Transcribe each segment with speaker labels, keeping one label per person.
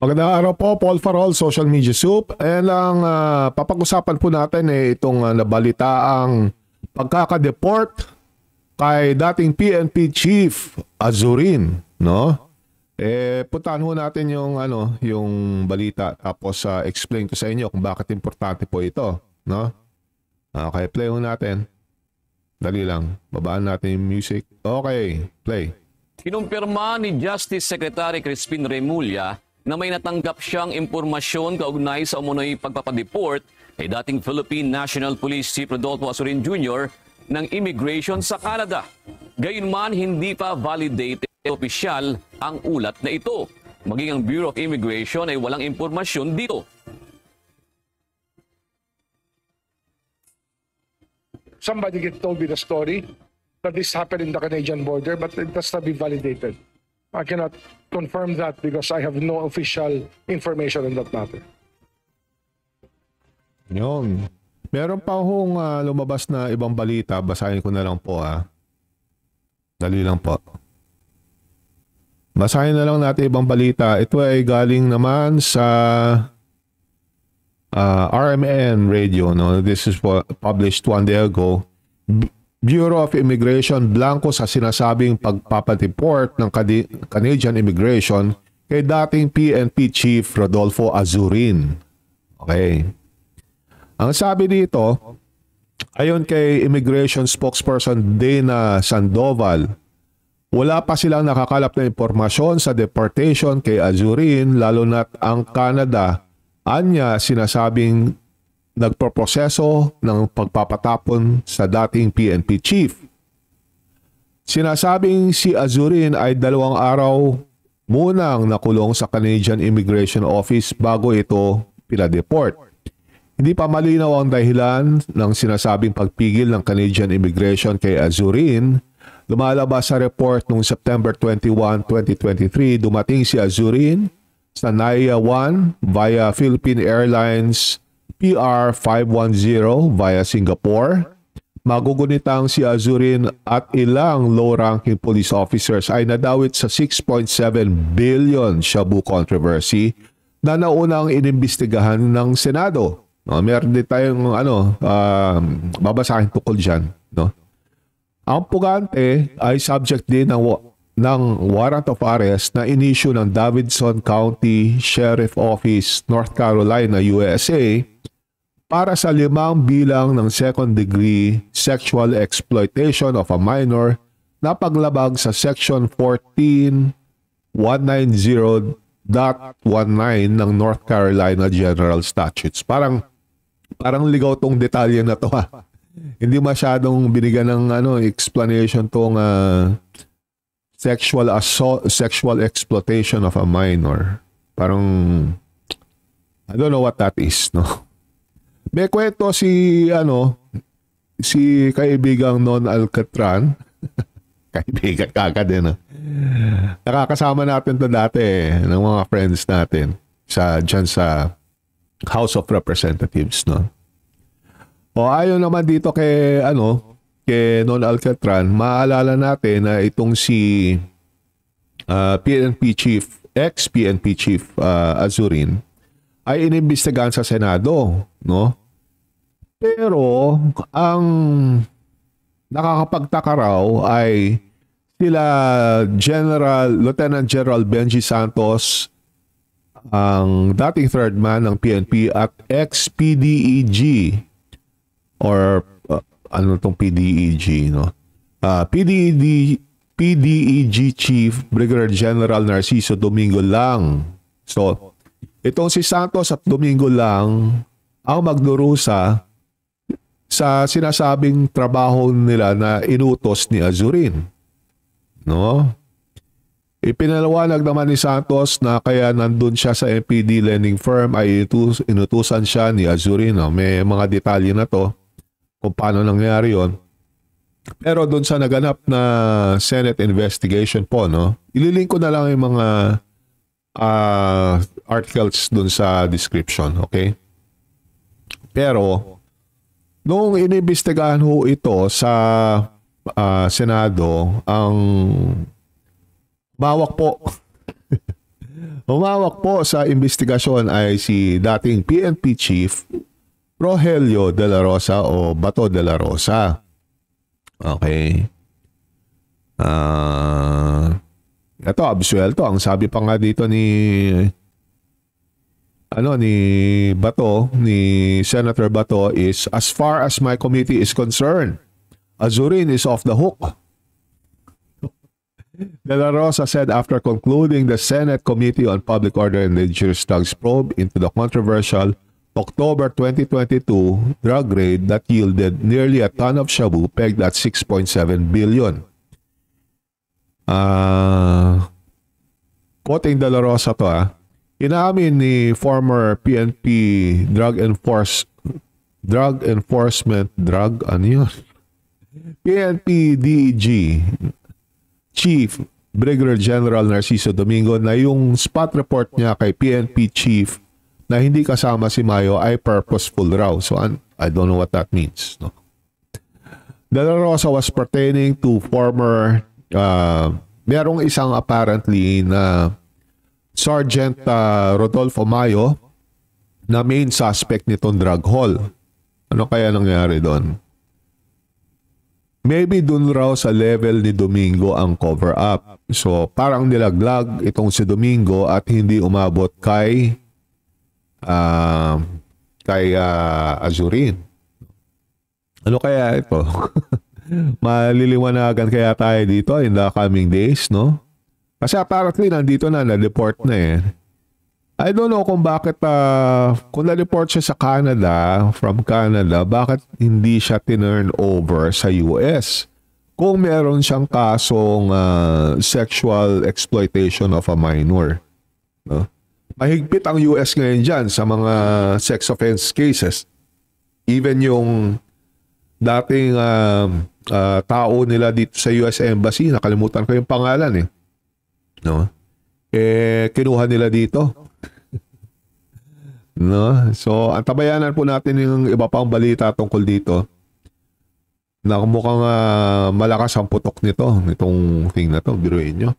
Speaker 1: Magandang araw po, Paul Farol, Social Media Soup. And ang uh, ah, papag-usapan po natin eh, itong uh, ah, nabalitaang pagkakadeport kay dating PNP Chief Azurin, no? Eh, puntahan ho natin yung, ano, yung balita tapos uh, explain ko sa inyo kung bakit importante po ito, no? Okay, play ho natin. Dali lang, babaan natin yung music. Okay, play. Kinumpirma ni Justice Secretary Crispin Remulla na may natanggap siyang impormasyon kaugnay sa umunoy pagpapadeport kay dating Philippine National Police Chief Rodolfo Asurin Jr. ng immigration sa Canada. Gayunman, hindi pa validated official ang ulat na ito. Maging ang Bureau of Immigration ay walang impormasyon dito. Somebody get told me the story that this happened in the Canadian border but it has not be validated. I cannot confirm that because I have no official information on that matter. Yun. Meron pa hong uh, lumabas na ibang balita. Basahin ko na lang po ah. Dali lang po. Basahin na lang natin ibang balita. Ito ay galing naman sa uh, ah, RMN Radio. No? This is published one day ago. Bureau of Immigration blanco sa sinasabing pagpapatiport ng Canadian Immigration kay dating PNP Chief Rodolfo Azurin. Okay. Ang sabi dito, ayon kay Immigration Spokesperson Dana Sandoval, wala pa silang nakakalap na impormasyon sa deportation kay Azurin lalo na't ang Canada anya sinasabing nagproproseso ng pagpapatapon sa dating PNP chief. Sinasabing si Azurin ay dalawang araw munang nakulong sa Canadian Immigration Office bago ito pila-deport. Hindi pa malinaw ang dahilan ng sinasabing pagpigil ng Canadian Immigration kay Azurin. Lumalabas sa report noong September 21, 2023, dumating si Azurin sa NAIA 1 via Philippine Airlines PR 510 via Singapore, magugunitang si Azurin at ilang low-ranking police officers ay nadawit sa 6.7 billion shabu controversy na naunang inimbestigahan ng Senado. No, meron din tayong ano, uh, babasahin tukol dyan. No? Ang pugante ay subject din ng, ng warrant of arrest na inisyu ng Davidson County Sheriff Office, North Carolina, USA para sa limang bilang ng second degree sexual exploitation of a minor na paglabag sa Section 14 190.19 ng North Carolina General Statutes. Parang parang ligaw tong detalye na to ha. Hindi masyadong binigyan ng ano explanation tong uh, sexual assault sexual exploitation of a minor. Parang I don't know what that is, no. May kwento si ano si kaibigang Non Alcatran. kaibigan kagad eh, no? Nakakasama natin to dati eh, ng mga friends natin sa dyan sa House of Representatives, no? O ayon naman dito kay ano, kay Non Alcatran, maalala natin na itong si uh, ah, PNP Chief, ex-PNP Chief uh, Azurin, ay inimbestigahan sa Senado, no? Pero ang nakakapagtaka raw ay sila General Lieutenant General Benji Santos ang dating third man ng PNP at ex-PDEG or uh, ano tong PDEG no uh, ah, PDEG e PDEG Chief Brigadier General Narciso Domingo lang so Itong si Santos at Domingo lang ang magdurusa sa sinasabing trabaho nila na inutos ni Azurin. No? Ipinalawanag naman ni Santos na kaya nandun siya sa MPD lending firm ay inutus, inutusan siya ni Azurin. No? May mga detalye na to kung paano nangyari yon. Pero doon sa naganap na Senate investigation po, no? ililink ko na lang yung mga uh, ah, articles dun sa description, okay? Pero, nung inimbestigahan ho ito sa uh, Senado, ang bawak po umawak po sa investigasyon ay si dating PNP Chief Rogelio de la Rosa o Bato de la Rosa. Okay. Ah... Uh, ito, absuelto. Ang sabi pa nga dito ni ano ni Bato, ni Senator Bato is as far as my committee is concerned, Azurin is off the hook. De La Rosa said after concluding the Senate Committee on Public Order and Dangerous Drugs probe into the controversial October 2022 drug raid that yielded nearly a ton of shabu pegged at 6.7 billion uh, ah, Poteng De La to ah. Inaamin ni former PNP Drug Enforced Drug Enforcement Drug ano yun? PNP DEG Chief Brigadier General Narciso Domingo na yung spot report niya kay PNP Chief na hindi kasama si Mayo ay purposeful raw. So I don't know what that means. No? De La Rosa was pertaining to former uh, merong isang apparently na Sergeant uh, Rodolfo Mayo na main suspect nitong drug haul. Ano kaya nangyari doon? Maybe doon raw sa level ni Domingo ang cover up. So parang nilaglag itong si Domingo at hindi umabot kay uh, kay uh, Azurin. Ano kaya ito? Maliliwanagan kaya tayo dito in the coming days, no? Kasi apparently nandito na, na-deport na yan. Eh. I don't know kung bakit, uh, kung na-deport siya sa Canada, from Canada, bakit hindi siya tinurn over sa US? Kung meron siyang kasong uh, sexual exploitation of a minor. No? Mahigpit ang US ngayon dyan sa mga sex offense cases. Even yung dating um, uh, tao nila dito sa US Embassy, nakalimutan ko yung pangalan eh. No? Eh, kinuha nila dito. no? So, antabayanan po natin yung iba pang balita tungkol dito na mukhang uh, malakas ang putok nito, itong thing na to, biruin nyo.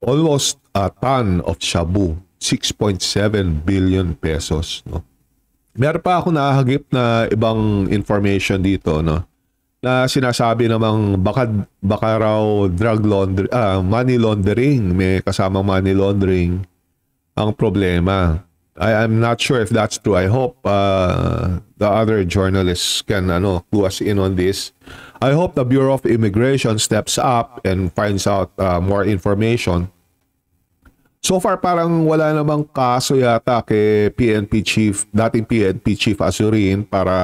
Speaker 1: Almost a ton of shabu, 6.7 billion pesos. No? meron pa ako nahagip na ibang information dito, no? Na sinasabi namang baka, baka raw drug laundering, ah, money laundering, may kasamang money laundering ang problema. I, I'm not sure if that's true. I hope uh, the other journalists can ano, clue us in on this. I hope the Bureau of Immigration steps up and finds out uh, more information So far parang wala namang kaso yata kay PNP chief, dating PNP chief Azurin para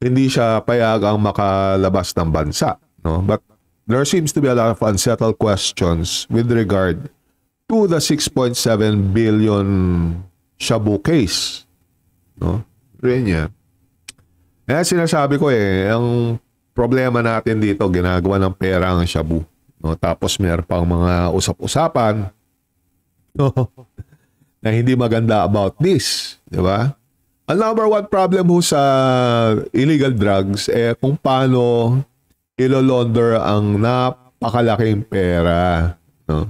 Speaker 1: hindi siya payagang makalabas ng bansa, no? But there seems to be a lot of unsettled questions with regard to the 6.7 billion Shabu case, no? Rin yan. Kaya eh, sinasabi ko eh, ang problema natin dito, ginagawa ng pera ang Shabu. No? Tapos meron pang mga usap-usapan na hindi maganda about this. Di ba? Ang number one problem ho sa illegal drugs, eh kung paano ilo-launder ang napakalaking pera. No?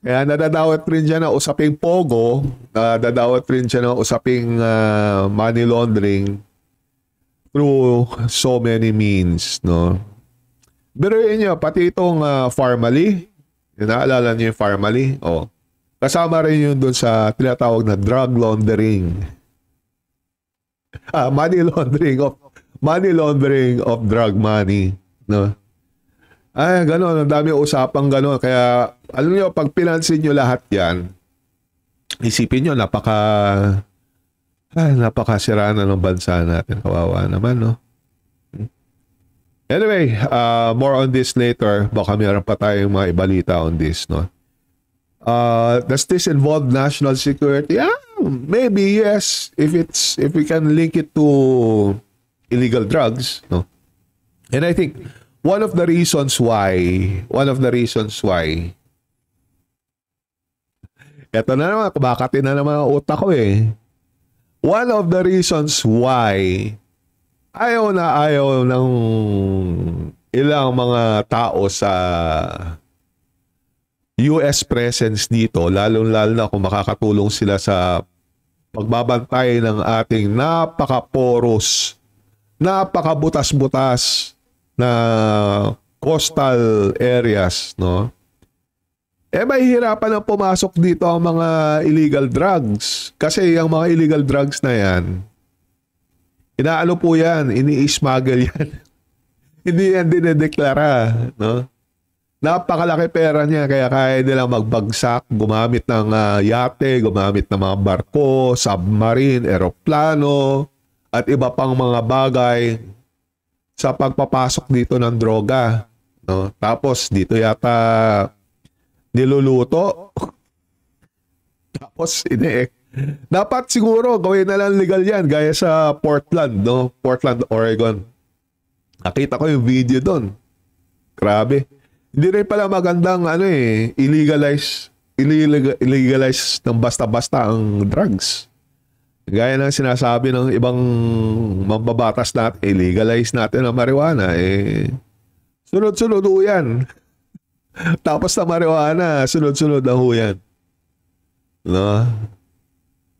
Speaker 1: Kaya nadadawat rin siya na usaping pogo, nadadawat rin siya na usaping uh, money laundering through so many means. No? Biruin niyo, pati itong uh, ah, formally, yung naalala niyo yung formally? O. Kasama rin yun doon sa tinatawag na drug laundering. Ah, money laundering of money laundering of drug money, no? Ay, ganoon, Ang dami usapang ganoon. Kaya, alam niyo pag pinansin niyo lahat yan, isipin niyo napaka, ah, napakasira na ng bansa natin. Kawawa naman, no? Anyway, uh, more on this later. Baka meron pa tayong mga ibalita on this, no? Uh, does this involve national security? Yeah, maybe yes. If it's if we can link it to illegal drugs, no. And I think one of the reasons why one of the reasons why Ito na naman, kumakatin na naman ang utak ko eh. One of the reasons why ayaw na ayaw ng ilang mga tao sa US presence dito, lalong-lalo na kung makakatulong sila sa pagbabantay ng ating napaka-porous, napaka-butas-butas na coastal areas, no? Eh, may mahihirapan ang pumasok dito ang mga illegal drugs. Kasi ang mga illegal drugs na yan, Inaano po yan, ini-smuggle yan. Hindi yan dinedeklara, no? Napakalaki pera niya, kaya kaya nila magbagsak, gumamit ng uh, yate, gumamit ng mga barko, submarine, eroplano, at iba pang mga bagay sa pagpapasok dito ng droga. No? Tapos dito yata niluluto. Tapos ine dapat siguro gawin na lang legal yan gaya sa Portland, no? Portland, Oregon. Nakita ko yung video doon. Grabe. Hindi rin pala magandang ano eh, illegalize illegal, illegalize ng basta-basta ang drugs. Gaya ng sinasabi ng ibang mambabatas natin, illegalize natin ang marijuana, eh, sunod-sunod ho yan. Tapos na marijuana, sunod-sunod na ho yan. No?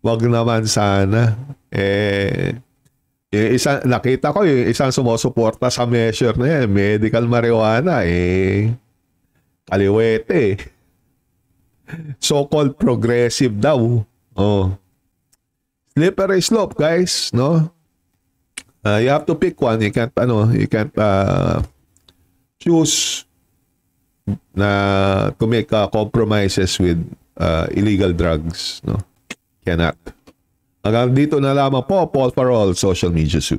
Speaker 1: wag naman sana. Eh, yung isang, nakita ko yung isang sumusuporta sa measure na yan, medical marijuana, eh, kaliwete. So-called progressive daw. Oh. Slippery slope, guys, no? Uh, you have to pick one. You can't, ano, you can't uh, choose na to make uh, compromises with uh, illegal drugs, no? cannot. Hanggang dito na lamang po, Paul Farol, Social Media Soup.